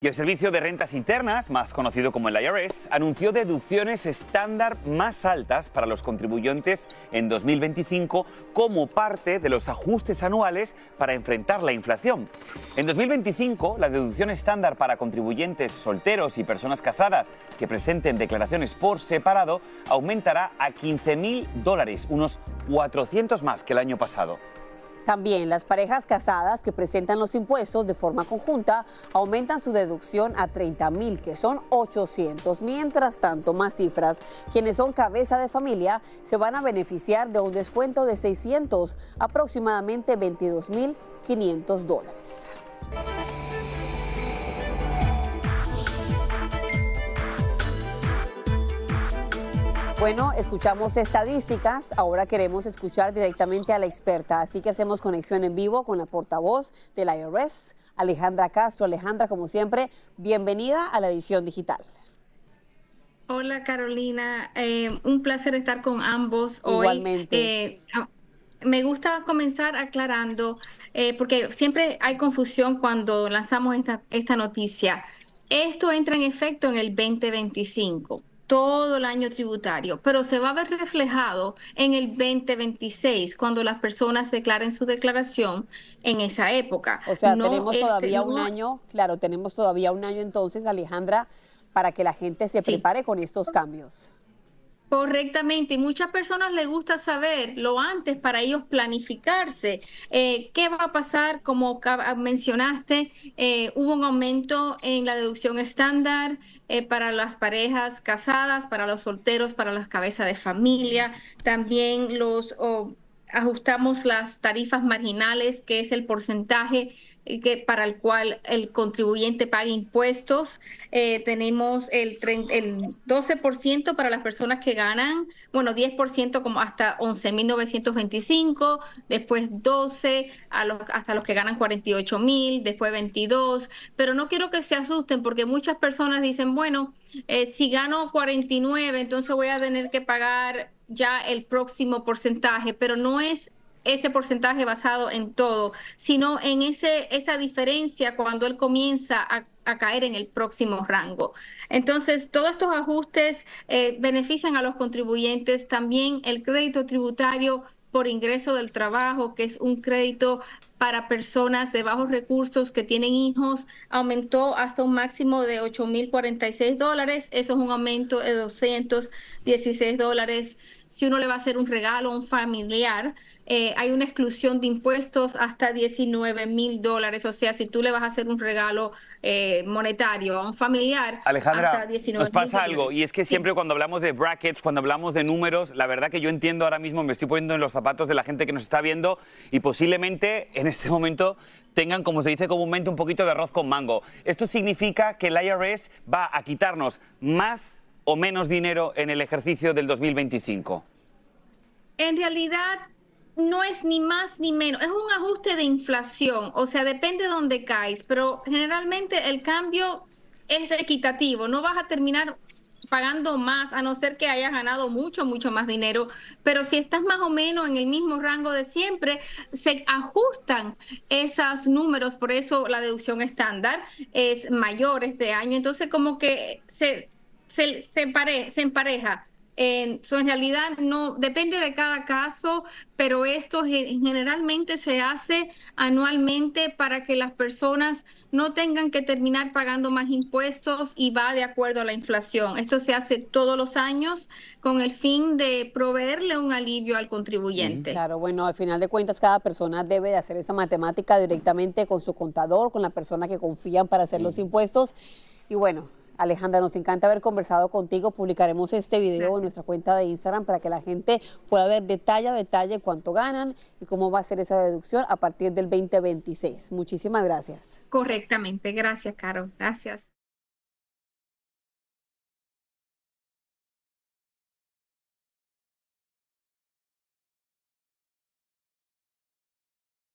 Y el Servicio de Rentas Internas, más conocido como el IRS, anunció deducciones estándar más altas para los contribuyentes en 2025 como parte de los ajustes anuales para enfrentar la inflación. En 2025, la deducción estándar para contribuyentes solteros y personas casadas que presenten declaraciones por separado aumentará a 15.000 dólares, unos 400 más que el año pasado. También las parejas casadas que presentan los impuestos de forma conjunta aumentan su deducción a 30 mil, que son 800. Mientras tanto, más cifras, quienes son cabeza de familia se van a beneficiar de un descuento de 600, aproximadamente 22 mil 500 dólares. Bueno, escuchamos estadísticas, ahora queremos escuchar directamente a la experta, así que hacemos conexión en vivo con la portavoz de la IRS, Alejandra Castro. Alejandra, como siempre, bienvenida a la edición digital. Hola Carolina, eh, un placer estar con ambos hoy. Igualmente. Eh, ah, me gusta comenzar aclarando, eh, porque siempre hay confusión cuando lanzamos esta, esta noticia. Esto entra en efecto en el 2025 todo el año tributario, pero se va a ver reflejado en el 2026, cuando las personas declaren su declaración en esa época. O sea, tenemos todavía un año, claro, tenemos todavía un año entonces, Alejandra, para que la gente se prepare con estos cambios. Correctamente, y muchas personas les gusta saber lo antes para ellos planificarse. Eh, ¿Qué va a pasar? Como ah, mencionaste, eh, hubo un aumento en la deducción estándar eh, para las parejas casadas, para los solteros, para las cabezas de familia, también los ajustamos las tarifas marginales, que es el porcentaje eh, que, para el cual el contribuyente paga impuestos. Eh, tenemos el, el 12% para las personas que ganan, bueno, 10% como hasta 11.925, después 12 a los, hasta los que ganan 48.000, después 22, pero no quiero que se asusten porque muchas personas dicen, bueno, eh, si gano 49, entonces voy a tener que pagar ya el próximo porcentaje, pero no es ese porcentaje basado en todo, sino en ese, esa diferencia cuando él comienza a, caer en el próximo rango. Entonces, todos estos ajustes eh, benefician a los contribuyentes, también el crédito tributario por ingreso del trabajo, que es un crédito para personas de bajos recursos que tienen hijos aumentó hasta un máximo de 8.046 dólares. Eso es un aumento de 216 dólares. Si uno le va a hacer un regalo a un familiar, eh, hay una exclusión de impuestos hasta 19 mil dólares. O sea, si tú le vas a hacer un regalo eh, monetario a un familiar, Alejandra, hasta nos pasa algo. Y es que siempre cuando hablamos de brackets, cuando hablamos de números, la verdad que yo entiendo ahora mismo, me estoy poniendo en los zapatos de la gente que nos está viendo y posiblemente en este momento tengan, como se dice comúnmente, un poquito de arroz con mango. Esto significa que el IRS va a quitarnos más o menos dinero en el ejercicio del 2025. En realidad, no es ni más ni menos, es un ajuste de inflación, o sea, depende de dónde caes, pero generalmente el cambio es equitativo, no vas a terminar pagando más, a no ser que hayas ganado mucho, mucho más dinero, pero si estás más o menos en el mismo rango de siempre, se ajustan esos números, por eso la deducción estándar es mayor este año, entonces como que se, se, se, se empareja en realidad no depende de cada caso, pero esto generalmente se hace anualmente para que las personas no tengan que terminar pagando más impuestos y va de acuerdo a la inflación. Esto se hace todos los años con el fin de proveerle un alivio al contribuyente. Claro, bueno, al final de cuentas cada persona debe de hacer esa matemática directamente con su contador, con la persona que confían para hacer los impuestos. Y bueno, Alejandra, nos encanta haber conversado contigo. Publicaremos este video en nuestra cuenta de Instagram para que la gente pueda ver detalle a detalle cuánto ganan y cómo va a ser esa deducción a partir del 2026. Muchísimas gracias. Correctamente, gracias, Caro. Gracias.